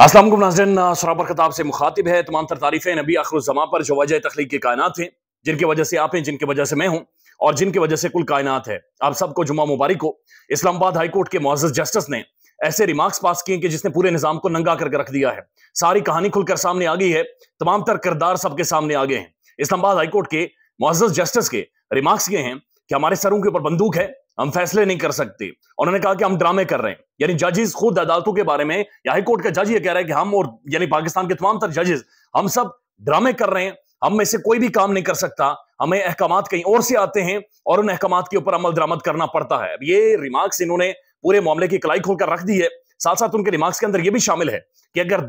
असलम नाजरन सराबर खताब से मुखातिब है तमाम तर तारीफ़ें नबी आखरुजमा पर जो वजह तख्लीक के कायनात हैं जिनकी वजह से आप हैं जिनकी वजह से मैं हूँ और जिनकी वजह से कुल कायनात है आप सबको जुमा मुबारक हो इस्लामाबाद हाईकोर्ट के मुआज़ जस्टिस ने ऐसे रिमार्क्स पास किए कि जिसने पूरे निज़ाम को नंगा करके रख दिया है सारी कहानी खुलकर सामने आ गई है तमाम तर किरदार सबके सामने आ गए हैं इस्लामाबाद हाईकोर्ट के मुआज़ जस्टिस के रिमार्क्स ये हैं कि हमारे सरों के ऊपर बंदूक है हम फैसले नहीं कर सकते उन्होंने कहा कि हम ड्रामे कर रहे हैं यानी जजेस खुद अदालतों के बारे में या हाईकोर्ट का जज ये कह रहा है कि हम और यानी पाकिस्तान के तमाम तर जजेस हम सब ड्रामे कर रहे हैं हम में से कोई भी काम नहीं कर सकता हमें अहकाम कहीं और से आते हैं और उन अहकाम के ऊपर अमल दरामद करना पड़ता है अब ये रिमार्क्स इन्होंने पूरे मामले की कलाई खोलकर रख दी है साथ साथ उनके रिमार्क्स के अंदर यह भी शामिल है कि अगर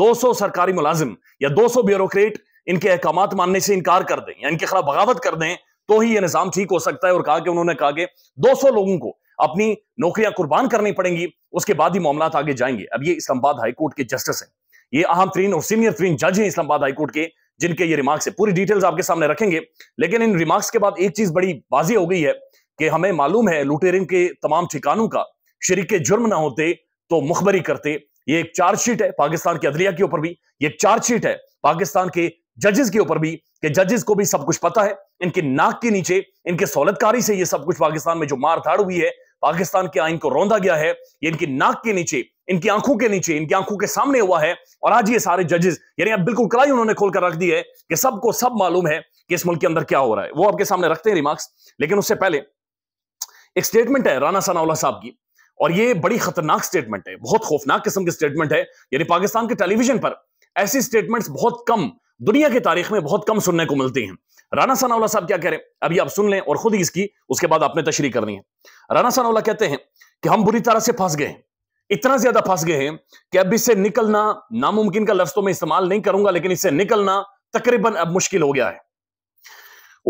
दो सौ सरकारी मुलाजिम या सौ ब्यूरोक्रेट इनके अहकाम मानने से इनकार कर दें या इनके खिलाफ बगावत कर दें तो ही यह निजाम ठीक हो सकता है और कहा कि उन्होंने कहा कि दो सौ लोगों को अपनी नौकरियां कुर्बान करनी पड़ेंगी उसके बाद ही मामला आगे जाएंगे अब ये इस्लामाबाद हाईकोर्ट के जस्टिस हैं ये अहम तरीन और सीनियर तरीन जज हैं इस्लामाबाद हाईकोर्ट के जिनके ये रिमार्क्स है पूरी डिटेल्स आपके सामने रखेंगे लेकिन इन रिमार्क्स के बाद एक चीज बड़ी बाजी हो गई है कि हमें मालूम है लुटेरिन के तमाम ठिकानों का शरीक जुर्म ना होते तो मुखबरी करते ये एक चार्जशीट है पाकिस्तान के अदलिया के ऊपर भी ये चार्जशीट है पाकिस्तान के जजेस के ऊपर भी कि जजेस को भी सब कुछ पता है इनके नाक के नीचे इनके सौलतकारी से ये सब कुछ पाकिस्तान में जो मार धाड़ हुई है पाकिस्तान के आइन को रौंदा गया है ये इनकी नाक के नीचे इनकी आंखों के नीचे इनकी आंखों के सामने हुआ है और आज ये सारे जजेस यानी अब बिल्कुल कड़ाई उन्होंने खोलकर रख दी है कि सबको सब मालूम है कि इस मुल्क के अंदर क्या हो रहा है वो आपके सामने रखते हैं रिमार्क्स लेकिन उससे पहले एक स्टेटमेंट है राना सनाउला साहब की और ये बड़ी खतरनाक स्टेटमेंट है बहुत खौफनाक किस्म की स्टेटमेंट है यानी पाकिस्तान के टेलीविजन पर ऐसी स्टेटमेंट्स बहुत कम दुनिया की तारीख में बहुत कम सुनने को मिलती हैं राना सनावला साहब क्या कह रहे हैं अभी आप सुन लें और खुद ही इसकी उसके बाद आपने तशरी करनी है राना सनावला कहते हैं कि हम बुरी तरह से फंस गए इतना ज्यादा फंस गए हैं कि अब इससे निकलना नामुमकिन का लफ्ज तो मैं इस्तेमाल नहीं करूंगा लेकिन इससे निकलना तकरीबन अब मुश्किल हो गया है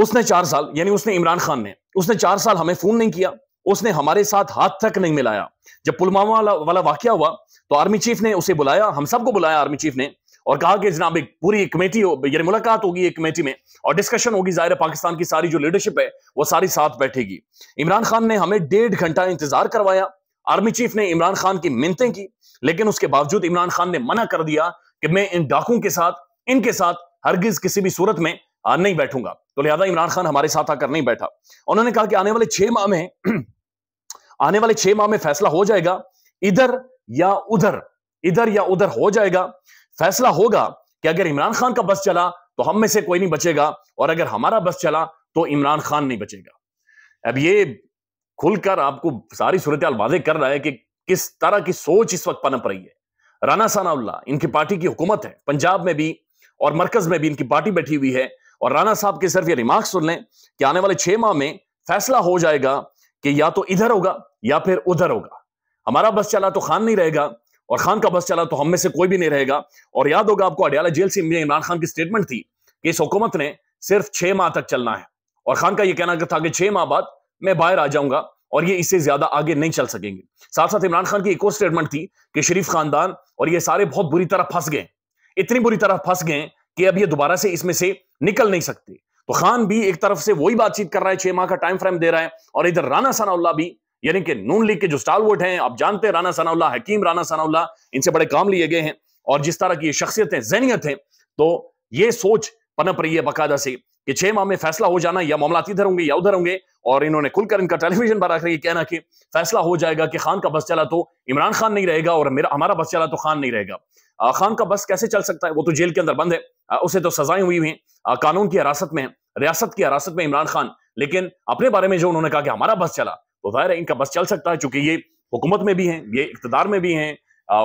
उसने चार साल यानी उसने इमरान खान ने उसने चार साल हमें फोन नहीं किया उसने हमारे साथ हाथ तक नहीं मिलाया जब पुलवामा वाला वाक्य हुआ तो आर्मी चीफ ने उसे बुलाया हम सबको बुलाया आर्मी चीफ ने और कहा कि जनाब एक पूरी कमेटी हो यानी मुलाकात होगी एक कमेटी में और डिस्कशन होगी जाहिर पाकिस्तान की सारी जो लीडरशिप है वो सारी साथ बैठेगी इमरान खान ने हमें डेढ़ घंटा इंतजार करवाया आर्मी चीफ ने इमरान खान की मिनतें की लेकिन उसके बावजूद इमरान खान ने मना कर दिया कि मैं इन डाकुओं के साथ इनके साथ हरगिज किसी भी सूरत में नहीं बैठूंगा तो लिहाजा इमरान खान हमारे साथ आकर नहीं बैठा उन्होंने कहा कि आने वाले छह माह में आने वाले छह माह में फैसला हो जाएगा इधर या उधर इधर या उधर हो जाएगा फैसला होगा कि अगर इमरान खान का बस चला तो हम में से कोई नहीं बचेगा और अगर हमारा बस चला तो इमरान खान नहीं बचेगा अब ये खुलकर आपको सारी सूरत वाजे कर रहा है कि किस तरह की सोच इस वक्त पनप रही है राना सानाउल्ला इनकी पार्टी की हुकूमत है पंजाब में भी और मरकज में भी इनकी पार्टी बैठी हुई है और राना साहब के सिर्फ ये रिमार्क सुन लें कि आने वाले छह माह में फैसला हो जाएगा कि या तो इधर होगा या फिर उधर होगा हमारा बस चला तो खान नहीं रहेगा और खान का बस चला तो हम में से कोई भी नहीं रहेगा और याद होगा आपको अडियाला जेल से इमरान खान की स्टेटमेंट थी कि इस हुकूमत ने सिर्फ छह माह तक चलना है और खान का यह कहना था कि छह माह बाद मैं बाहर आ जाऊंगा और ये इससे ज्यादा आगे नहीं चल सकेंगे साथ साथ इमरान खान की एक और स्टेटमेंट थी कि शरीफ खानदान और ये सारे बहुत बुरी तरह फंस गए इतनी बुरी तरह फंस गए कि अब ये दोबारा से इसमें से निकल नहीं सकते तो खान भी एक तरफ से वही बातचीत कर रहा है छह माह का टाइम फ्रेम दे रहा है और इधर राना सनाउल्ला भी यानी कि नून लीग के जो वोट हैं आप जानते हैं राना सनाउल्ला हकीम राना सनाउल्ला इनसे बड़े काम लिए गए हैं और जिस तरह की ये शख्सियतें जहनीत हैं तो ये सोच पनप रही है बाकायदा से कि छह माह में फैसला हो जाना या मामला इधर होंगे या उधर होंगे और इन्होंने खुलकर इनका टेलीविजन पर आकर ये कहना कि फैसला हो जाएगा कि खान का बस चला तो इमरान खान नहीं रहेगा और मेरा हमारा बस चला तो खान नहीं रहेगा खान का बस कैसे चल सकता है वो तो जेल के अंदर बंद है उसे तो सजाएं हुई हुई कानून की हिरासत में है रियासत की हिरासत में इमरान खान लेकिन अपने बारे में जो उन्होंने कहा कि हमारा बस चला तो जाहिर है इनका बस चल सकता है चूंकि ये हुकूमत में भी हैं ये इकतदार में भी हैं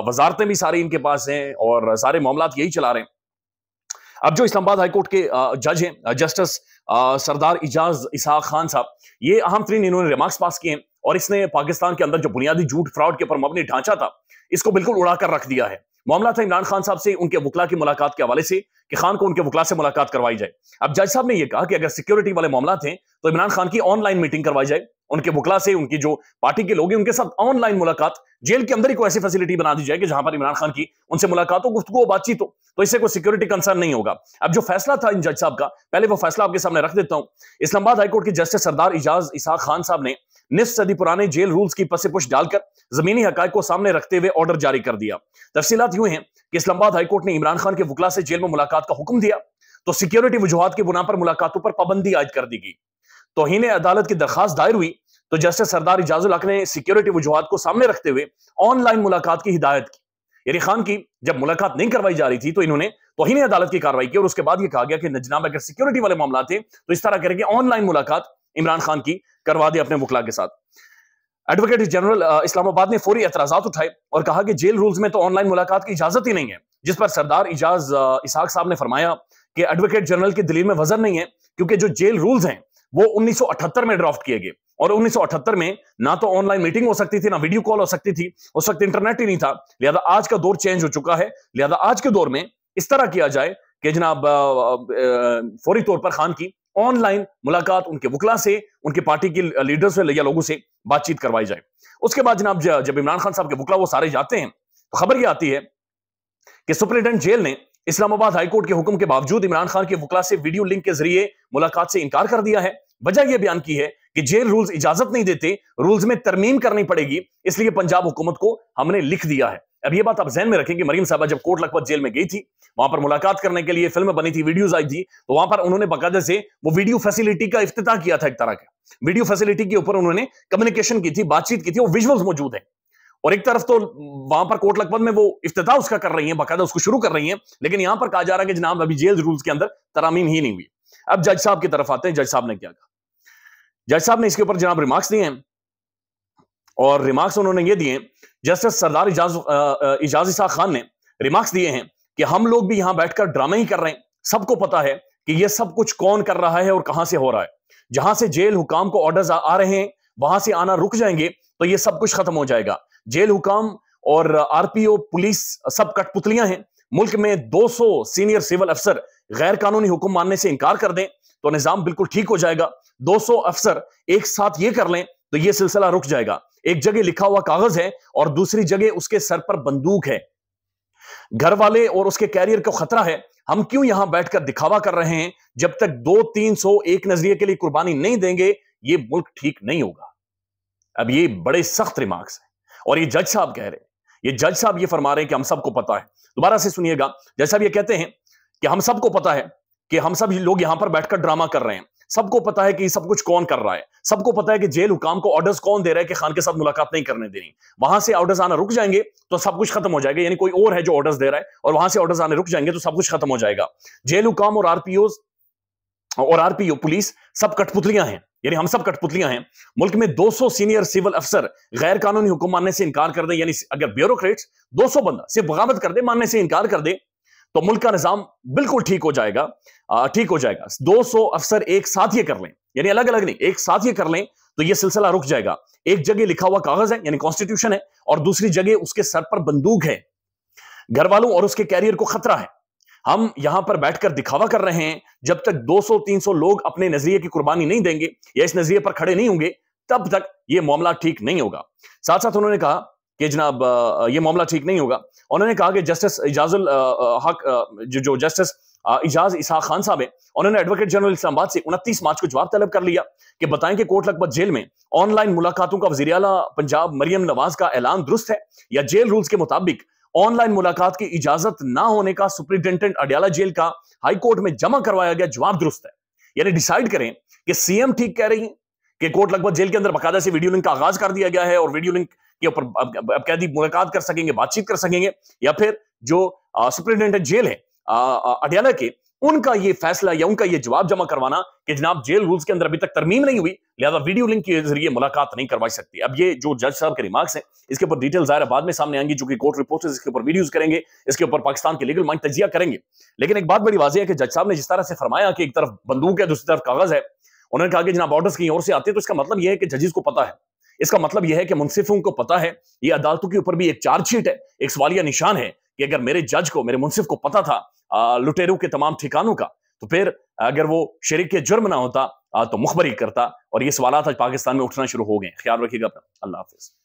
वजारतें भी सारी इनके पास हैं और सारे मामला यही चला रहे हैं अब जो इस्लामाबाद हाईकोर्ट के जज हैं जस्टिस सरदार इजाज इसहा खान साहब ये अहम तरीन इन्होंने रिमार्क्स पास किए हैं और इसने पाकिस्तान के अंदर जो बुनियादी झूठ फ्रॉड के ऊपर मबनी ढांचा था इसको बिल्कुल उड़ाकर रख दिया है मामला था इमरान खान साहब से उनके वकला की मुलाकात के हवाले से कि खान को उनके वकला से मुलाकात करवाई जाए अब जज साहब ने यह कहा कि अगर सिक्योरिटी वाले मामला थे तो इमरान खान की ऑनलाइन मीटिंग करवाई जाए उनके बुकला से उनकी जो पार्टी के लोग हैं उनके साथ ऑनलाइन मुलाकात जेल के अंदर ही कोई ऐसी फैसिलिटी बना दी जाए कि जहां पर इमरान खान की उनसे मुलाकात हो गुफ्तु बातचीत हो तो इससे कोई सिक्योरिटी कंसर्न नहीं होगा अब जो फैसला था इन जज साहब का पहले वो फैसला आपके सामने रख देता हूं इस्लामाबाद हाईकोर्ट के जस्टिस सरदार इजाज इसाक खान साहब ने निस सदी पुराने जेल रूल्स की पसे पसेपुश डालकर जमीनी हक को सामने रखते हुए ऑर्डर जारी कर दिया तफसीत यूं है कि इस्लामाबाद हाईकोर्ट ने इमरान खान के वकला से जेल में मुलाकात का हुक्म दिया तो सिक्योरिटी वजुहत के बुना पर मुलाकातों पर पाबंदी आयद कर दी गई तोहिने अदालत की दरखास्त दायर हुई तो जस्टिस सरदार इजाजुल हक ने सिक्योरिटी वजुहत को सामने रखते हुए ऑनलाइन मुलाकात की हिदायत की यानी खान की जब मुलाकात नहीं करवाई जा रही थी तो इन्होंने तोहिने अदालत की कार्रवाई की और उसके बाद ये कहा गया कि नजनाब अगर सिक्योरिटी वाले मामला थे तो इस तरह करके ऑनलाइन मुलाकात इमरान खान की करवा दी अपने वकला के साथ एडवोकेट जनरल इस्लामाबाद ने फौरी एतराजा उठाए और कहा कि जेल रूल्स में तो ऑनलाइन मुलाकात की इजाजत ही नहीं है जिस पर सरदार इजाज इसहाक साहब ने फरमाया कि एडवोकेट जनरल की दलील में वजन नहीं है क्योंकि जो जेल रूल्स हैं वो 1978 में ड्राफ्ट किए गए और 1978 में ना तो ऑनलाइन मीटिंग हो सकती थी ना वीडियो कॉल हो सकती थी उस वक्त इंटरनेट ही नहीं था लिहाजा आज का दौर चेंज हो चुका है लिहाजा आज के दौर में इस तरह किया जाए कि जनाब फौरी तौर पर खान की ऑनलाइन मुलाकात उनके वकला से उनके पार्टी के लीडर से या लोगों से बातचीत करवाई जाए उसके बाद जनाब जब इमरान खान साहब के वकला वो सारे जाते हैं तो खबर यह आती है कि सुप्रिंटेंडेंट जेल ने इस्लामाबाद हाईकोर्ट के हुक्म के बावजूद इमरान खान के वकला से वीडियो लिंक के जरिए मुलाकात से इनकार कर दिया है वजह यह बयान की है कि जेल रूल्स इजाजत नहीं देते रूल्स में तरमीम करनी पड़ेगी इसलिए पंजाब हुकूमत को हमने लिख दिया है अब यह बात आप जहन में रखें कि मरीम साहबा जब कोट लखपत जेल में गई थी वहां पर मुलाकात करने के लिए फिल्म बनी थी वीडियोज आई थी तो वहां पर उन्होंने बकायदे से वो वीडियो फैसिलिटी का अफ्ताह किया था एक तरह का वीडियो फैसिलिटी के ऊपर उन्होंने कम्युनिकेशन की थी बातचीत की थी वो विजुअल्स मौजूद है और एक तरफ तो वहां पर कोट लखपत में वो इफ्तः उसका कर रही है बाकायदा उसको शुरू कर रही है लेकिन यहां पर कहा जा रहा है कि जनाब अभी जेल रूल्स के अंदर तरामीम ही नहीं हुई अब जज साहब की तरफ आते हैं जज साहब ने क्या कहा जज साहब ने इसके ऊपर जनाब रिमार्क्स दिए हैं और रिमार्क्स उन्होंने ये दिए जस्टिस सरदार इजाज इजाज खान ने रिमार्क्स दिए हैं कि हम लोग भी यहां बैठकर ड्रामा ही कर रहे हैं सबको पता है कि यह सब कुछ कौन कर रहा है और कहां से हो रहा है जहां से जेल हुकाम को ऑर्डर आ रहे हैं वहां से आना रुक जाएंगे तो यह सब कुछ खत्म हो जाएगा जेल हुकाम और आरपीओ पुलिस सब कठपुतलियां हैं मुल्क में 200 सीनियर सिविल अफसर गैर कानूनी हुक्म मानने से इनकार कर दें तो निजाम बिल्कुल ठीक हो जाएगा 200 अफसर एक साथ ये कर लें तो ये सिलसिला रुक जाएगा एक जगह लिखा हुआ कागज है और दूसरी जगह उसके सर पर बंदूक है घर वाले और उसके कैरियर को खतरा है हम क्यों यहां बैठकर दिखावा कर रहे हैं जब तक दो तीन सौ एक नजरिए के लिए कुर्बानी नहीं देंगे ये मुल्क ठीक नहीं होगा अब ये बड़े सख्त रिमार्क्स हैं और ये जज साहब कह रहे हैं ये जज साहब ये फरमा रहे हैं कि हम सबको पता है दोबारा से सुनिएगा जज साहब ये कहते हैं कि हम सबको पता है कि हम सब लोग यहां पर बैठकर ड्रामा कर रहे हैं सबको पता है कि सब कुछ कौन कर रहा है सबको पता है कि जेल हुकाम को ऑर्डर्स कौन दे रहा है कि खान के साथ मुलाकात नहीं करने देनी वहां से ऑर्डर्स आना रुक जाएंगे तो सब कुछ खत्म हो जाएगा यानी कोई और है जो ऑर्डर्स दे रहा है और वहां से ऑर्डर्स आने रुक जाएंगे तो सब कुछ खत्म हो जाएगा जेल हुकाम और आरपीओ और आरपीओ पुलिस सब कठपुतलियां हैं यानी हम सब कठपुतलियां हैं मुल्क में 200 सीनियर सिविल अफसर गैर कानूनी हुक्म मानने से इनकार कर दें यानी अगर ब्यूरोक्रेट्स 200 बंदा सिर्फ बगावत कर दे मानने से इनकार कर दे तो मुल्क का निजाम बिल्कुल ठीक हो जाएगा ठीक हो जाएगा 200 अफसर एक साथ ये कर लें यानी अलग अलग नहीं एक साथ ये कर लें तो ये सिलसिला रुक जाएगा एक जगह लिखा हुआ कागज है यानी कॉन्स्टिट्यूशन है और दूसरी जगह उसके सर पर बंदूक है घर वालों और उसके कैरियर को खतरा है हम यहां पर बैठकर दिखावा कर रहे हैं जब तक 200-300 लोग अपने नजरिए की कुर्बानी नहीं देंगे या इस नजरिए पर खड़े नहीं होंगे तब तक यह मामला ठीक नहीं होगा साथ साथ उन्होंने कहा कि जनाब ये मामला ठीक नहीं होगा उन्होंने कहा कि जस्टिस इजाजुल हक जो जो जस्टिस इजाज इसहा खान साहब है उन्होंने एडवोकेट जनरल इस्लामाबाद से उनतीस मार्च को जवाब तलब कर लिया कि बताएं कि कोट लखपत जेल में ऑनलाइन मुलाकातों का वजी पंजाब मरियम नवाज का ऐलान दुरुस्त है या जेल रूल्स के मुताबिक ऑनलाइन मुलाकात की इजाजत ना होने का सुप्रिंटेंडेंट अडियाला जेल का हाई कोर्ट में जमा करवाया गया जवाब दुरुस्त है यानी डिसाइड करें कि सीएम ठीक कह रही है कि कोर्ट लगभग जेल के अंदर बकायदा से वीडियो लिंक का आगाज कर दिया गया है और वीडियो लिंक के ऊपर कैदी मुलाकात कर सकेंगे बातचीत कर सकेंगे या फिर जो सुप्रिंटेंडेंट जेल है अडियाला के उनका ये फैसला या उनका ये जवाब जमा करवाना कि जनाब जेल रूल्स के अंदर अभी तक तरमीम नहीं हुई लिहाजा वीडियो लिंक के जरिए मुलाकात नहीं करवाई सकती अब ये जो जज साहब के रिमार्क्स हैं इसके ऊपर डिटेल जाहिर बाद में सामने आएंगी जो कि कोर्ट रिपोर्ट इसके ऊपर वीडियोज करेंगे इसके ऊपर पाकिस्तान के लीगल माइंड तजिया करेंगे लेकिन एक बात बड़ी वाजी है कि जज साहब ने जिस तरह से फरमाया कि एक तरफ बंदूक है दूसरी तरफ कागज है उन्होंने कहा कि जनाब ऑर्डर कहीं और से आते हैं तो इसका मतलब यह है कि जजेस को पता है इसका मतलब यह है कि मुंसिफों को पता है ये अदालतों के ऊपर भी एक चार्जशीट है एक सवालिया निशान है कि अगर मेरे जज को मेरे मुंसिफ को पता था लुटेरों के तमाम ठिकानों का तो फिर अगर वो शरीक के जुर्म ना होता तो मुखबरी करता और ये सवाल आज पाकिस्तान में उठना शुरू हो गए ख्याल रखिएगा अपना अल्लाह हाफिज़